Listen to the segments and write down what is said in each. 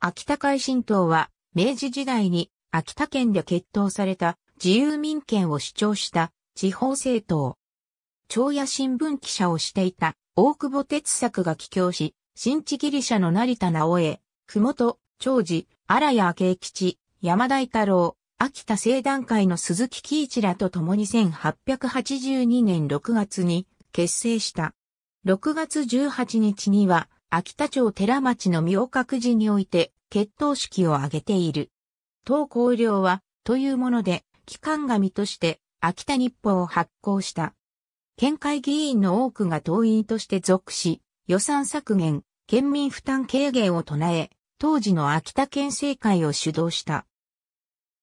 秋田海新党は、明治時代に秋田県で決闘された自由民権を主張した地方政党。長野新聞記者をしていた大久保哲作が帰郷し、新地ギリシャの成田直江、久本、長治、荒谷慶吉、山田太郎、秋田政団会の鈴木喜一らと共に1882年6月に結成した。6月18日には秋田町寺町の妙覚寺において、決闘式を挙げている。当綱領は、というもので、機関紙として、秋田日報を発行した。県会議員の多くが党員として属し、予算削減、県民負担軽減を唱え、当時の秋田県政会を主導した。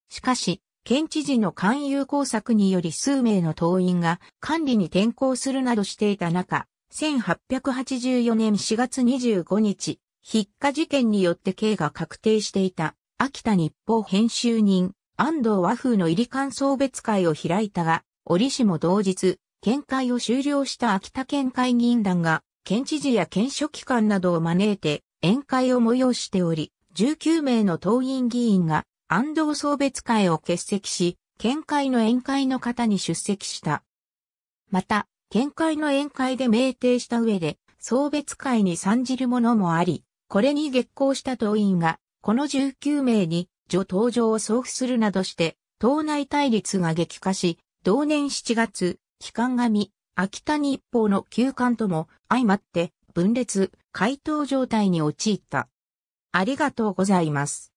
しかし、県知事の勧誘工作により数名の党員が管理に転向するなどしていた中、1884年4月25日、筆下事件によって刑が確定していた、秋田日報編集人、安藤和風の入り感送別会を開いたが、折しも同日、見解を終了した秋田県会議員団が、県知事や県書機関などを招いて、宴会を催しており、19名の党員議員が安藤送別会を欠席し、県会の宴会の方に出席した。また、見解の宴会で明定した上で、送別会に参じるものもあり、これに激行した党員が、この19名に、助登場を送付するなどして、党内対立が激化し、同年7月、機関紙、秋田日報の休刊とも相まって分裂、回答状態に陥った。ありがとうございます。